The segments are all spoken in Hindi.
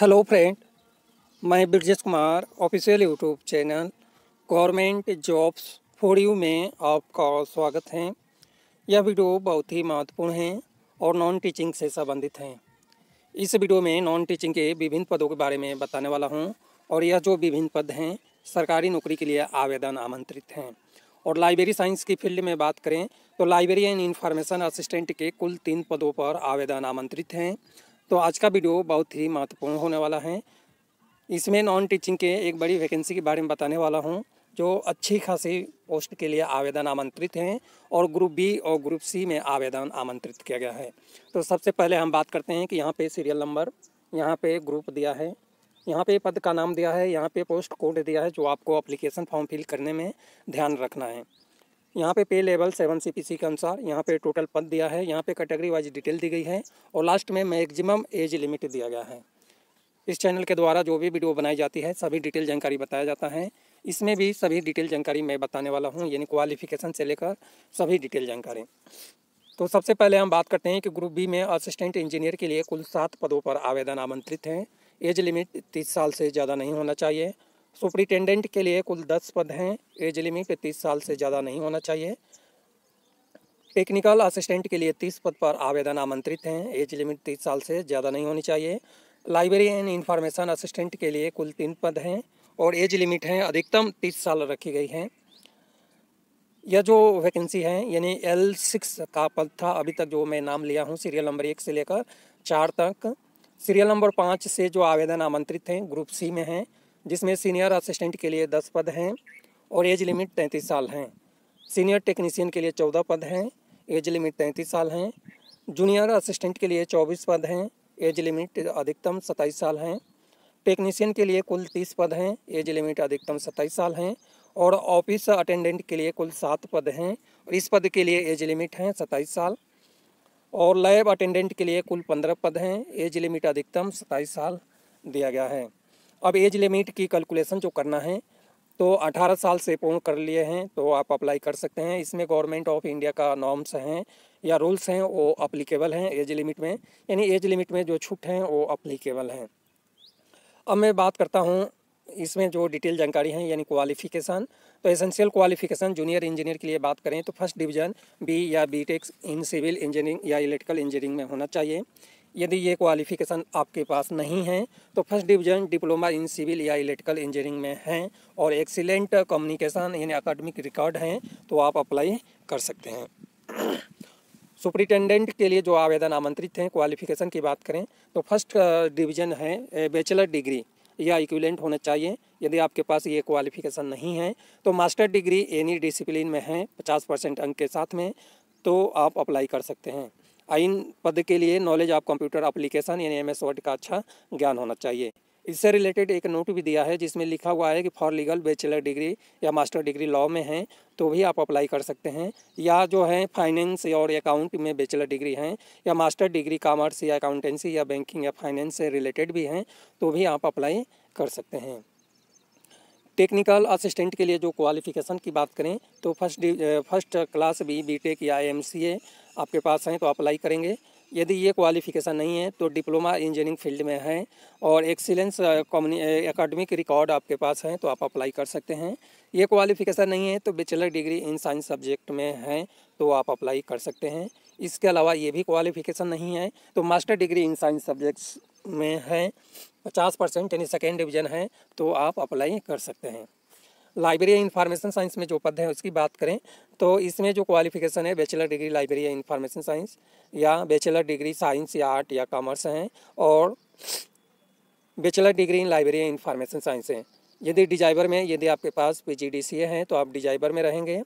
हेलो फ्रेंड मैं Brajesh Kumar official YouTube channel government jobs for you में आपका स्वागत है यह वीडियो बहुत ही महत्वपूर्ण है और नॉन टीचिंग से संबंधित हैं इस वीडियो में नॉन टीचिंग के विभिन्न पदों के बारे में बताने वाला हूं और यह जो विभिन्न पद हैं सरकारी नौकरी के लिए आवेदन आमंत्रित हैं और लाइब्रेरी साइंस की फील्ड में बात करें तो लाइब्रेरी एंड इन्फॉर्मेशन असिस्टेंट के कुल तीन पदों पर आवेदन आमंत्रित हैं तो आज का वीडियो बहुत ही महत्वपूर्ण होने वाला है इसमें नॉन टीचिंग के एक बड़ी वैकेंसी के बारे में बताने वाला हूँ जो अच्छी खासी पोस्ट के लिए आवेदन आमंत्रित हैं और ग्रुप बी और ग्रुप सी में आवेदन आमंत्रित किया गया है तो सबसे पहले हम बात करते हैं कि यहाँ पे सीरियल नंबर यहाँ पे ग्रुप दिया है यहाँ पे पद का नाम दिया है यहाँ पे पोस्ट कोड दिया है जो आपको अप्लीकेशन फॉर्म फिल करने में ध्यान रखना है यहाँ पे पे लेवल सेवन सीपीसी के अनुसार यहाँ पे टोटल पद दिया है यहाँ पे कैटेगरी वाइज डिटेल दी गई है और लास्ट में मैक्सिमम एज लिमिट दिया गया है इस चैनल के द्वारा जो भी वीडियो बनाई जाती है सभी डिटेल जानकारी बताया जाता है इसमें भी सभी डिटेल जानकारी मैं बताने वाला हूँ यानी क्वालिफिकेशन से लेकर सभी डिटेल जानकारी तो सबसे पहले हम बात करते हैं कि ग्रुप बी में असिस्टेंट इंजीनियर के लिए कुल सात पदों पर आवेदन आमंत्रित हैं एज लिमिट तीस साल से ज़्यादा नहीं होना चाहिए सुप्रिटेंडेंट के लिए कुल दस पद हैं एज लिमिट तीस साल से ज़्यादा नहीं होना चाहिए टेक्निकल असिस्टेंट के लिए तीस पद पर आवेदन आमंत्रित हैं एज लिमिट तीस साल से ज़्यादा नहीं होनी चाहिए लाइब्रेरी एंड इंफॉर्मेशन असिस्टेंट के लिए कुल तीन पद हैं और एज लिमिट हैं अधिकतम तीस साल रखी गई हैं यह जो वैकेंसी है यानी एल सिक्स का पद था अभी तक जो मैं नाम लिया हूँ सीरियल नंबर एक से लेकर चार तक सीरियल नंबर पाँच से जो आवेदन आमंत्रित हैं ग्रुप सी में हैं जिसमें सीनियर असिस्टेंट के लिए दस पद हैं और एज लिमिट तैंतीस साल हैं सीनियर टेक्नीसियन के लिए चौदह पद हैं एज लिमिट तैंतीस साल हैं जूनियर असिस्टेंट के लिए चौबीस पद हैं एज लिमिट अधिकतम सत्ताईस साल हैं टेक्नीसियन के लिए कुल तीस पद हैं एज लिमिट अधिकतम सत्ताईस साल हैं और ऑफिस अटेंडेंट के लिए कुल सात पद हैं और इस पद के लिए एज लिमिट हैं सत्ताईस साल और लैब अटेंडेंट के लिए कुल पंद्रह पद हैं एज लिमिट अधिकतम सत्ताईस साल दिया गया है अब एज लिमिट की कैलकुलेशन जो करना है तो 18 साल से पूर्ण कर लिए हैं तो आप अप्लाई कर सकते हैं इसमें गवर्नमेंट ऑफ इंडिया का नॉर्म्स हैं या रूल्स हैं वो अप्लीकेबल हैं एज लिमिट में यानी एज लिमिट में जो छूट हैं वो अप्लीकेबल हैं अब मैं बात करता हूँ इसमें जो डिटेल जानकारी है यानी क्वालिफिकेशन तो एसेंशियल क्वालिफिकेशन जूनियर इंजीनियर के लिए बात करें तो फर्स्ट डिवीजन बी या B techs in civil engineering या इलेक्ट्रिकल इंजीनियरिंग में होना चाहिए यदि ये क्वालिफिकेशन आपके पास नहीं है तो first division diploma in civil या इलेक्ट्रिकल इंजीनियरिंग में हैं और एक्सीलेंट कम्युनिकेशन यानी अकेडमिक रिकॉर्ड हैं तो आप अप्लाई कर सकते हैं सुप्रिटेंडेंट के लिए जो आवेदन आमंत्रित हैं क्वालिफिकेशन की बात करें तो फर्स्ट डिवीजन है बैचलर डिग्री या इक्विलेंट होना चाहिए यदि आपके पास ये क्वालिफिकेशन नहीं है तो मास्टर डिग्री एनी डिसिप्लिन में है पचास परसेंट अंक के साथ में तो आप अप्लाई कर सकते हैं आइन पद के लिए नॉलेज ऑफ कंप्यूटर अप्लीकेशन यानी एम एस वर्ड का अच्छा ज्ञान होना चाहिए इससे रिलेटेड एक नोट भी दिया है जिसमें लिखा हुआ है कि फॉर लीगल बैचलर डिग्री या मास्टर डिग्री लॉ में हैं तो भी आप अप्लाई कर सकते हैं या जो है फाइनेंस और अकाउंट में बैचलर डिग्री हैं या मास्टर डिग्री कामर्स या अकाउंटेंसी या बैंकिंग या फाइनेंस से रिलेटेड भी हैं तो भी आप अप्लाई कर सकते हैं टेक्निकल असिस्टेंट के लिए जो क्वालिफिकेशन की बात करें तो first first class B B tech या एम सी ए आपके पास हैं तो अप्लाई करेंगे यदि ये क्वालिफिकेशन नहीं है तो डिप्लोमा इंजीनियरिंग फील्ड में हैं और एक्सीलेंस एकेडमिक रिकॉर्ड आपके पास हैं तो आप तो अप्लाई तो कर सकते हैं ये क्वालिफिकेशन नहीं है तो bachelor degree in science subject में हैं तो आप अप्लाई कर सकते हैं इसके अलावा ये भी क्वालिफिकेशन नहीं है तो master degree in science subjects में हैं पचास परसेंट यानी सेकेंड डिवीज़न है तो आप अप्लाई कर सकते हैं लाइब्रेरी इंफॉर्मेशन साइंस में जो पद है उसकी बात करें तो इसमें जो क्वालिफिकेशन है bachelor degree library information science या बैचलर डिग्री साइंस या आर्ट या कॉमर्स हैं और bachelor degree in library information science है यदि डिजाइबर e में यदि आपके पास पी जी डी सी हैं तो आप डिजाइबर e में रहेंगे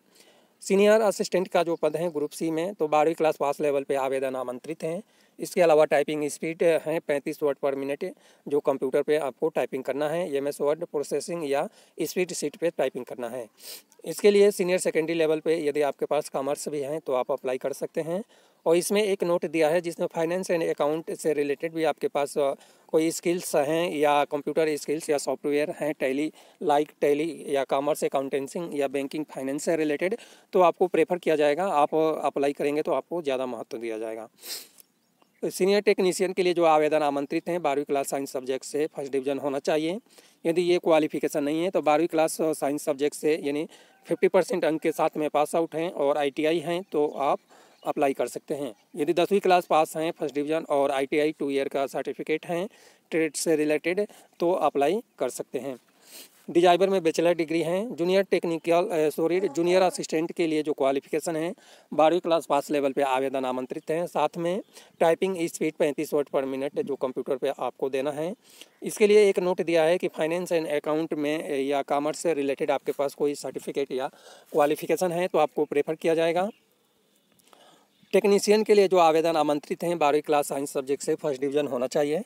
सीनियर असिस्टेंट का जो पद है ग्रुप सी में तो बारहवीं क्लास पास लेवल पर आवेदन आमंत्रित हैं इसके अलावा टाइपिंग स्पीड है पैंतीस वर्ड पर मिनट जो कंप्यूटर पे आपको टाइपिंग करना है एम एस वर्ड प्रोसेसिंग या स्पीड सीट पे टाइपिंग करना है इसके लिए सीनियर सेकेंडरी लेवल पे यदि आपके पास कॉमर्स भी हैं तो आप अप्लाई कर सकते हैं और इसमें एक नोट दिया है जिसमें फाइनेंस एंड अकाउंट से रिलेटेड भी आपके पास कोई स्किल्स हैं या कंप्यूटर स्किल्स या सॉफ्टवेयर हैं टैली लाइक टैली या कॉमर्स अकाउंटेंसिंग या बैंकिंग फाइनेंस से रिलेटेड तो आपको प्रेफर किया जाएगा आप अप्लाई करेंगे तो आपको ज़्यादा महत्व दिया जाएगा सीनियर टेक्नीशियन के लिए जो आवेदन आमंत्रित हैं बारहवीं क्लास साइंस सब्जेक्ट से फर्स्ट डिवीजन होना चाहिए यदि ये क्वालिफिकेशन नहीं है तो बारहवीं क्लास साइंस सब्जेक्ट से यानी फिफ्टी परसेंट अंक के साथ में पास आउट हैं और आई हैं तो आप अप्लाई कर सकते हैं यदि दसवीं क्लास पास हैं फर्स्ट डिवीजन और आई टी टू ईयर का सर्टिफिकेट हैं ट्रेड से रिलेटेड तो अप्लाई कर सकते हैं डिजाइवर में बैचलर डिग्री हैं junior technical sorry junior assistant के लिए जो क्वालिफिकेशन है बारहवीं क्लास पास लेवल पे आवेदन आमंत्रित हैं साथ में टाइपिंग स्पीड पैंतीस वर्ड पर मिनट जो कंप्यूटर पे आपको देना है इसके लिए एक नोट दिया है कि फाइनेंस एंड अकाउंट में या कामर्स से रिलेटेड आपके पास कोई सर्टिफिकेट या क्वालिफिकेशन है तो आपको प्रेफर किया जाएगा टेक्नीसियन के लिए जो आवेदन आमंत्रित हैं बारहवीं क्लास साइंस सब्जेक्ट से फर्स्ट डिवीजन होना चाहिए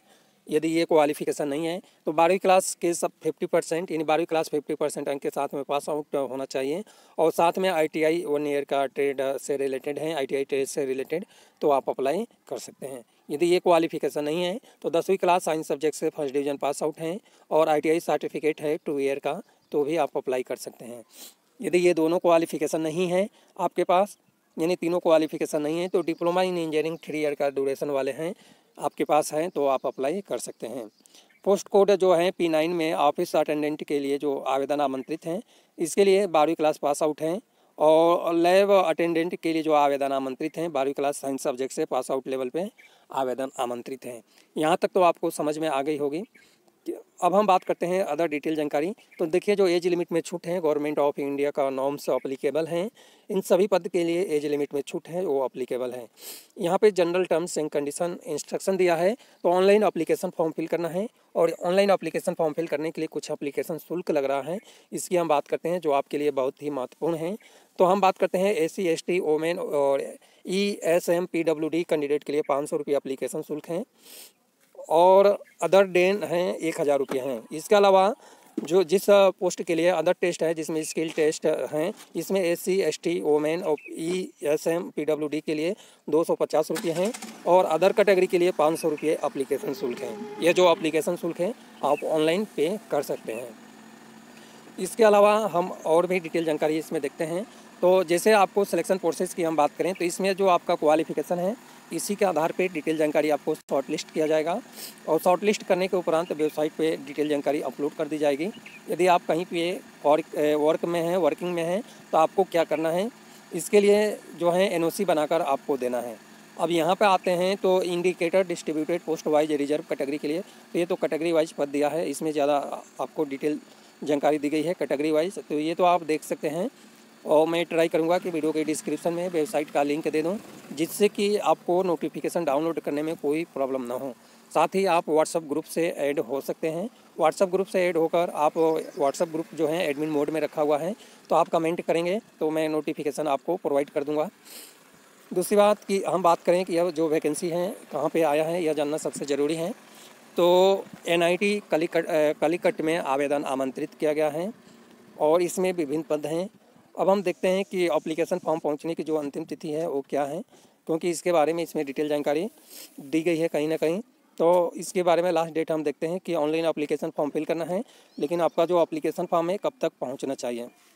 यदि ये क्वालिफिकेशन नहीं है तो बारहवीं क्लास के सब फिफ्टी परसेंट यानी बारहवीं क्लास फिफ्टी परसेंट अंक के साथ में पास आउट होना चाहिए और साथ में आईटीआई वन ईयर का ट्रेड से रिलेटेड है आईटीआई ट्रेड से रिलेटेड तो आप अप्लाई कर सकते हैं यदि ये क्वालिफिकेशन नहीं है तो दसवीं क्लास साइंस सब्जेक्ट से फर्स्ट डिवीजन पास आउट हैं और आई सर्टिफिकेट है टू ईयर का तो भी आप अप्लाई कर सकते हैं यदि ये दोनों क्वालिफिकेशन नहीं है आपके पास यानी तीनों क्वालिफिकेशन नहीं है तो diploma in engineering three year का ड्यूरेशन वाले हैं आपके पास हैं तो आप अप्लाई कर सकते हैं पोस्ट कोड जो है पी नाइन में ऑफिस अटेंडेंट के लिए जो आवेदन आमंत्रित हैं इसके लिए बारहवीं क्लास पास आउट हैं और लैब अटेंडेंट के लिए जो आवेदन आमंत्रित हैं बारहवीं क्लास साइंस सब्जेक्ट से पास आउट लेवल पे आवेदन आमंत्रित हैं यहाँ तक तो आपको समझ में आ गई होगी अब हम बात करते हैं अदर डिटेल जानकारी तो देखिए जो एज लिमिट में छूट हैं गवर्नमेंट ऑफ इंडिया का नॉर्म्स अप्लीकेबल हैं इन सभी पद के लिए एज लिमिट में छूट है वो अप्लीकेबल है यहाँ पे general terms and condition instruction दिया है तो ऑनलाइन अप्लीकेशन फॉर्म फिल करना है और ऑनलाइन अप्लीकेशन फॉर्म फिल करने के लिए कुछ अप्लीकेशन शुल्क लग रहा है इसकी हम बात करते हैं जो आपके लिए बहुत ही महत्वपूर्ण है तो हम बात करते हैं A C S T women और E S M P W D candidate के लिए पाँच सौ रुपये अप्लीकेशन शुल्क हैं और अदर डेन हैं एक हज़ार रुपये हैं इसके अलावा जो जिस पोस्ट के लिए अदर टेस्ट है जिसमें स्किल टेस्ट हैं इसमें S C S T women और E S M P W D के लिए दो सौ पचास रुपये हैं और अदर कैटेगरी के लिए पाँच सौ रुपये अप्लीकेशन शुल्क हैं ये जो अप्लीकेशन शुल्क हैं आप ऑनलाइन पे कर सकते हैं इसके अलावा हम और भी डिटेल जानकारी इसमें देखते हैं तो जैसे आपको सिलेक्शन प्रोसेस की हम बात करें तो इसमें जो आपका क्वालिफिकेशन है इसी के आधार पर डिटेल जानकारी आपको शॉर्ट लिस्ट किया जाएगा और शॉर्ट लिस्ट करने के उपरांत वेबसाइट पे डिटेल जानकारी अपलोड कर दी जाएगी यदि आप कहीं पे वर्क वर्क में हैं वर्किंग में हैं तो आपको क्या करना है इसके लिए जो है एन बनाकर आपको देना है अब यहाँ पे आते हैं तो indicator distributed post wise reserve category के लिए तो ये तो कैटेगरी वाइज पद दिया है इसमें ज़्यादा आपको डिटेल जानकारी दी गई है कैटेगरी वाइज तो ये तो आप देख सकते हैं और मैं ट्राई करूँगा कि वीडियो के डिस्क्रिप्शन में वेबसाइट का लिंक दे दूँ जिससे कि आपको नोटिफिकेशन डाउनलोड करने में कोई प्रॉब्लम ना हो साथ ही आप व्हाट्सअप ग्रुप से ऐड हो सकते हैं व्हाट्सअप ग्रुप से ऐड होकर आप व्हाट्सअप ग्रुप जो है एडमिन मोड में रखा हुआ है तो आप कमेंट करेंगे तो मैं नोटिफिकेशन आपको प्रोवाइड कर दूँगा दूसरी बात कि हम बात करें कि यह जो वैकेंसी है कहाँ पे आया है यह जानना सबसे ज़रूरी है तो एन आई टी कलिकट में आवेदन आमंत्रित किया गया है और इसमें विभिन्न पद हैं अब हम देखते हैं कि अप्लीकेशन फॉर्म पहुँचने की जो अंतिम तिथि है वो क्या है क्योंकि इसके बारे में इसमें डिटेल जानकारी दी गई है कहीं ना कहीं तो इसके बारे में लास्ट डेट हम देखते हैं कि ऑनलाइन अप्लीकेशन फॉर्म फिल करना है लेकिन आपका जो अप्लीकेशन फॉर्म है कब तक पहुँचना चाहिए